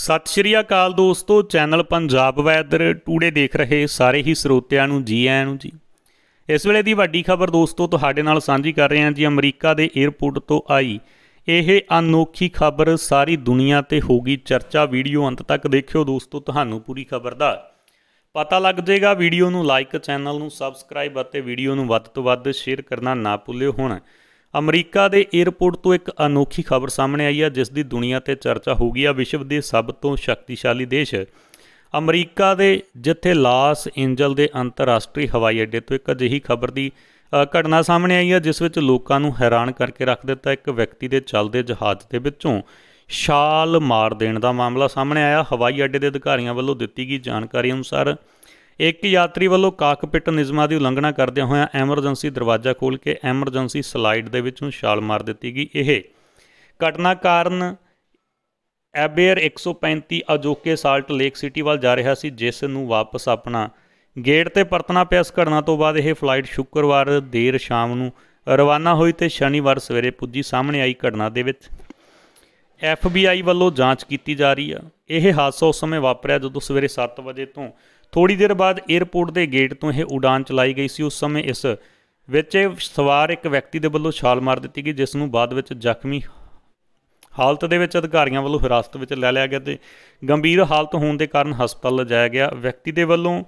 ਸਤਿ ਸ਼੍ਰੀ ਅਕਾਲ ਦੋਸਤੋ channel Punjab weather today ਦੇਖ ਰਹੇ ਸਾਰੇ ਹੀ ਸਰੋਤਿਆਂ ਨੂੰ ਜੀ ਆਇਆਂ ਨੂੰ ਜੀ ਇਸ ਵੇਲੇ ਦੀ ਵੱਡੀ ਖਬਰ ਦੋਸਤੋ ਤੁਹਾਡੇ ਨਾਲ ਸਾਂਝੀ ਕਰ ਰਹੇ ਹਾਂ ਜੀ ਅਮਰੀਕਾ ਦੇ 에ਅਰਪੋਰਟ ਤੋਂ ਆਈ ਇਹ ਅਨੋਖੀ ਖਬਰ ਸਾਰੀ ਦੁਨੀਆ ਤੇ ਹੋਗੀ ਚਰਚਾ ਵੀਡੀਓ ਅੰਤ ਤੱਕ ਦੇਖਿਓ ਦੋਸਤੋ ਤੁਹਾਨੂੰ ਪੂਰੀ ਖਬਰ ਦਾ ਪਤਾ ਲੱਗ ਜਾਏਗਾ ਵੀਡੀਓ ਨੂੰ ਲਾਈਕ ਚੈਨਲ ਨੂੰ ਸਬਸਕ੍ਰਾਈਬ ਅਤੇ ਵੀਡੀਓ ਨੂੰ ਵੱਧ ਤੋਂ ਵੱਧ ਸ਼ੇਅਰ ਕਰਨਾ ਨਾ ਭੁੱਲਿਓ ਹੁਣ ਅਮਰੀਕਾ ਦੇ 에어ਪੋਰਟ ਤੋਂ ਇੱਕ ਅਨੋਖੀ ਖਬਰ ਸਾਹਮਣੇ ਆਈ ਹੈ ਜਿਸ ਦੀ ਦੁਨੀਆ ਤੇ ਚਰਚਾ ਹੋ ਗਈ ਹੈ ਵਿਸ਼ਵ ਦੇ ਸਭ ਤੋਂ ਸ਼ਕਤੀਸ਼ਾਲੀ ਦੇਸ਼ ਅਮਰੀਕਾ ਦੇ ਜਿੱਥੇ ਲਾਸ ਐਂਜਲ ਦੇ ਅੰਤਰਰਾਸ਼ਟਰੀ ਹਵਾਈ ਅੱਡੇ ਤੋਂ ਇੱਕ ਅਜਿਹੀ ਖਬਰ ਦੀ ਘਟਨਾ ਸਾਹਮਣੇ ਆਈ ਹੈ ਜਿਸ ਵਿੱਚ ਲੋਕਾਂ ਨੂੰ ਹੈਰਾਨ ਕਰਕੇ ਰੱਖ ਦਿੱਤਾ ਇੱਕ ਵਿਅਕਤੀ ਦੇ ਚੱਲਦੇ ਜਹਾਜ਼ ਦੇ ਵਿੱਚੋਂ ਛਾਲ ਮਾਰ ਦੇਣ ਦਾ ਮਾਮਲਾ ਸਾਹਮਣੇ ਆਇਆ ਹਵਾਈ ਅੱਡੇ ਦੇ ਅਧਿਕਾਰੀਆਂ ਵੱਲੋਂ ਦਿੱਤੀ ਗਈ ਜਾਣਕਾਰੀ ਅਨੁਸਾਰ ਇੱਕ ਯਾਤਰੀ ਵੱਲੋਂ ਕਾਕਪਿਟ ਨਿਯਮਾਂ ਦੀ ਉਲੰਘਣਾ ਕਰਦਿਆਂ ਹੋਇਆਂ ਐਮਰਜੈਂਸੀ ਦਰਵਾਜ਼ਾ ਖੋਲ ਕੇ ਐਮਰਜੈਂਸੀ ਸਲਾਈਡ ਦੇ ਵਿੱਚੋਂ ਛਾਲ ਮਾਰ ਦਿੱਤੀ ਗਈ ਇਹ ਘਟਨਾ ਕਾਰਨ ਐਬੇਅਰ 135 ਅਜੋਕੇ ਸਾਲਟ ਲੇਕ ਸਿਟੀ ਵੱਲ ਜਾ ਰਿਹਾ ਸੀ ਜਿਸ ਨੂੰ ਵਾਪਸ ਆਪਣਾ ਗੇਟ ਤੇ ਪਰਤਣਾ ਪਿਆ ਇਸ ਘਟਨਾ ਤੋਂ ਬਾਅਦ ਇਹ ਫਲਾਈਟ ਸ਼ੁੱਕਰਵਾਰ ਦੇਰ ਸ਼ਾਮ ਨੂੰ ਰਵਾਨਾ ਹੋਈ ਤੇ ਸ਼ਨੀਵਾਰ ਸਵੇਰੇ ਪੁੱਜੀ ਸਾਹਮਣੇ ਆਈ ਘਟਨਾ ਦੇ ਵਿੱਚ ਐਫਬੀਆਈ ਵੱਲੋਂ ਜਾਂਚ ਕੀਤੀ ਜਾ ਰਹੀ ਆ ਇਹ ਹਾਦਸਾ ਉਸ ਸਮੇਂ ਵਾਪਰਿਆ ਜਦੋਂ ਸਵੇਰੇ 7 ਵਜੇ ਤੋਂ ਥੋੜੀ ਦੇਰ ਬਾਅਦ 에ਅਰਪੋਰਟ ਦੇ ਗੇਟ ਤੋਂ ਇਹ ਉਡਾਨ ਚਲਾਈ ਗਈ ਸੀ ਉਸ ਸਮੇਂ ਇਸ ਵਿੱਚ ਸਵਾਰ ਇੱਕ ਵਿਅਕਤੀ ਦੇ ਵੱਲੋਂ ਛਾਲ ਮਾਰ ਦਿੱਤੀ ਗਈ ਜਿਸ ਨੂੰ ਬਾਅਦ ਵਿੱਚ ਜ਼ਖਮੀ ਹਾਲਤ ਦੇ ਵਿੱਚ ਅਧਿਕਾਰੀਆਂ ਵੱਲੋਂ ਹਿਰਾਸਤ ਵਿੱਚ ਲੈ ਲਿਆ ਗਿਆ ਤੇ ਗੰਭੀਰ ਹਾਲਤ ਹੋਣ ਦੇ ਕਾਰਨ ਹਸਪਤਾਲ ਲਿਜਾਇਆ ਗਿਆ ਵਿਅਕਤੀ ਦੇ ਵੱਲੋਂ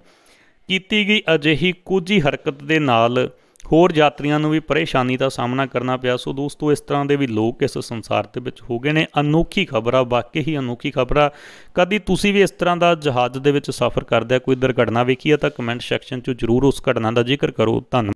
ਕੀਤੀ ਗਈ ਅਜਿਹੀ ਕੁਝ ਹੀ ਹਰਕਤ ਦੇ ਨਾਲ ਹੋਰ ਯਾਤਰੀਆਂ ਨੂੰ ਵੀ ਪਰੇਸ਼ਾਨੀ ਦਾ ਸਾਹਮਣਾ ਕਰਨਾ ਪਿਆ ਸੋ ਦੋਸਤੋ ਇਸ ਤਰ੍ਹਾਂ ਦੇ ਵੀ ਲੋਕ ਇਸ ਸੰਸਾਰ ਦੇ ਵਿੱਚ ਹੋ ਗਏ ਨੇ ਅਨੋਖੀ ਖਬਰਾਂ ਵਾਕਈ ਹੀ ਅਨੋਖੀ ਖਬਰਾਂ ਕਦੀ ਤੁਸੀਂ ਵੀ ਇਸ ਤਰ੍ਹਾਂ ਦਾ ਜਹਾਜ਼ ਦੇ ਵਿੱਚ ਸਫ਼ਰ ਕਰਦੇ ਕੋਈ ਦੁਰਘਟਨਾ ਵੇਖੀ ਹੈ ਤਾਂ ਕਮੈਂਟ ਸੈਕਸ਼ਨ 'ਚ ਜ਼ਰੂਰ ਉਸ ਘਟਨਾ ਦਾ ਜ਼ਿਕਰ ਕਰੋ ਧੰਨਵਾਦ